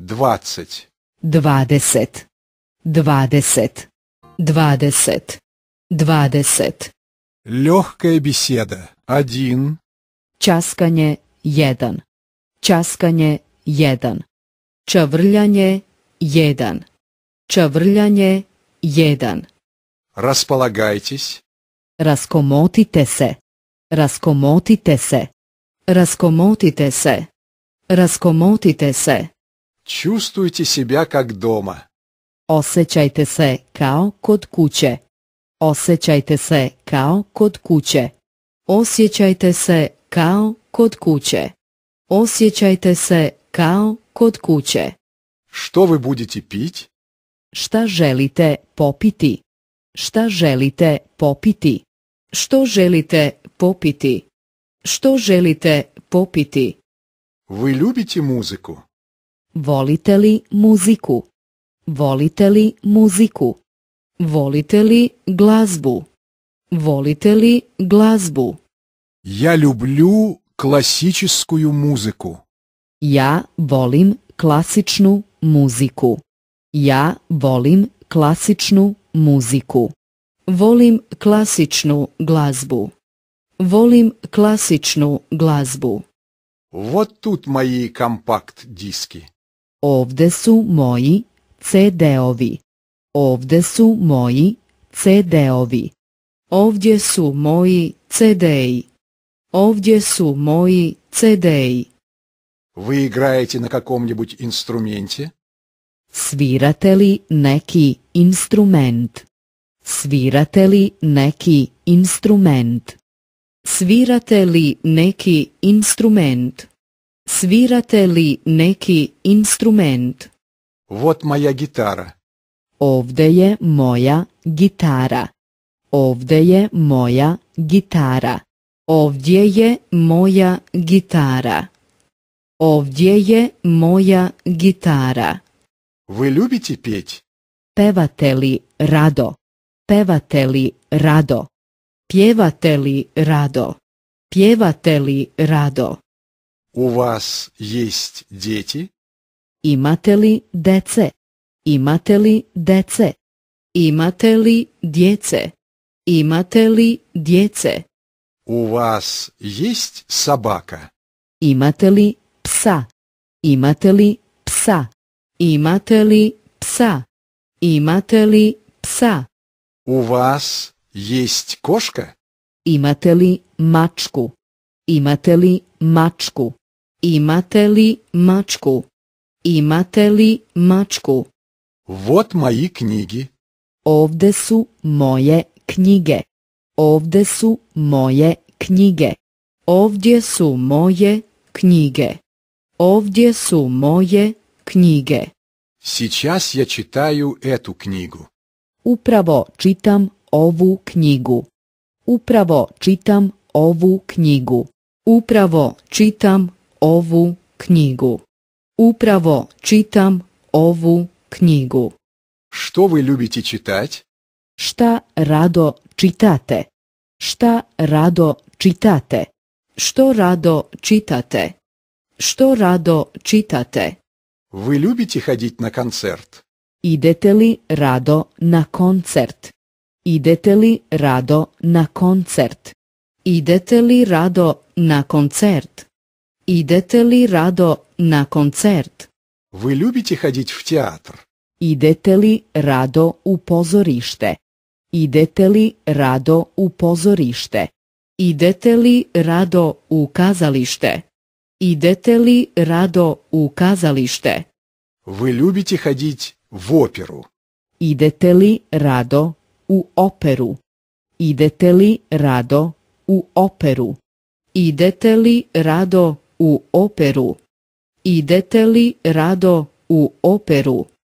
двадцать, двадесет, двадесет, двадесет, двадесет. Легкая беседа. Один. часканье jedan. часканье jedan. чаврляне jedan. чаврляне jedan. Располагайтесь. Раскомотите се. Раскомотите се. Чувствуйте себя как дома. Osjećajte se kao kod kuće. Osjećajte se kao kod kuće. Osjećajte se kao kod kuće. Osjećajte se kao kod kuće. Što vi budete piti? Šta želite popiti? Šta želite popiti? Što želite popiti? Što želite popiti? Vi ljubite muziku? Volite li muziku? Volite li muziku? Volite li glazbu? Volite ли глазбу? Я люблю классическую музыку. Я волим классичну музыку. Я волим классичну музыку. Волим классичну глазбу. Волим классичну глазбу. Вот тут мои компакт-диски. Ovde su moji CD-ovi. Ovde su moji CD-ovi. Ovdje su moji CD-i. Ovdje su moji CD-i. Vi igrajete na kakom нибудь instrumente? Svirate li neki instrument? Svirate li neki instrument? Svirate li neki instrument? Svirate li neki instrument? Вот моя гитара. Ovde je moja gitara. Ovde je moja gitara. Ovdje je moja gitara. Ovdje je moja gitara. Вы любите петь? Pevate li rado? Pevate li rado? Pjevate li rado? Pjevate li rado? У вас есть дети? Имате ли деце? Имате ли деце? Имате ли деце? Имате ли деце? У вас есть собака? Имате ли пса? Имате ли пса? Имате ли пса? Имате ли пса? У вас есть кошка? Имате ли мачку? Имате ли мачку? Imate li mačku? Imate li mačku? Вот мои книги. Ovde su moje knjige. Ovde su moje knjige. Ovdje su moje knjige. Ovdje su moje knjige. Сейчас я читаю эту книгу. Upravo čitam ovu knjigu. Upravo čitam ovu knjigu. Upravo čitam ovu knjigu. Upravo čitam ovu knjigu. Što vi ljubite čitati? Šta rado čitate? Šta rado čitate? Što rado čitate? Što rado čitate? Vi ljubite hoditi na koncert? Idete li rado na koncert? Idete li rado na koncert? Idete li rado na koncert? Idete li rado na koncert? Vi любите ходить v teatr. Idete li rado u pozorište? Idete li rado u pozorište? Idete li rado u kazalište? Idete li rado u kazalište? Вы любите v operu. Idete li rado u operu? Idete li rado u operu? Idete li rado u operu? Idete li rado u operu?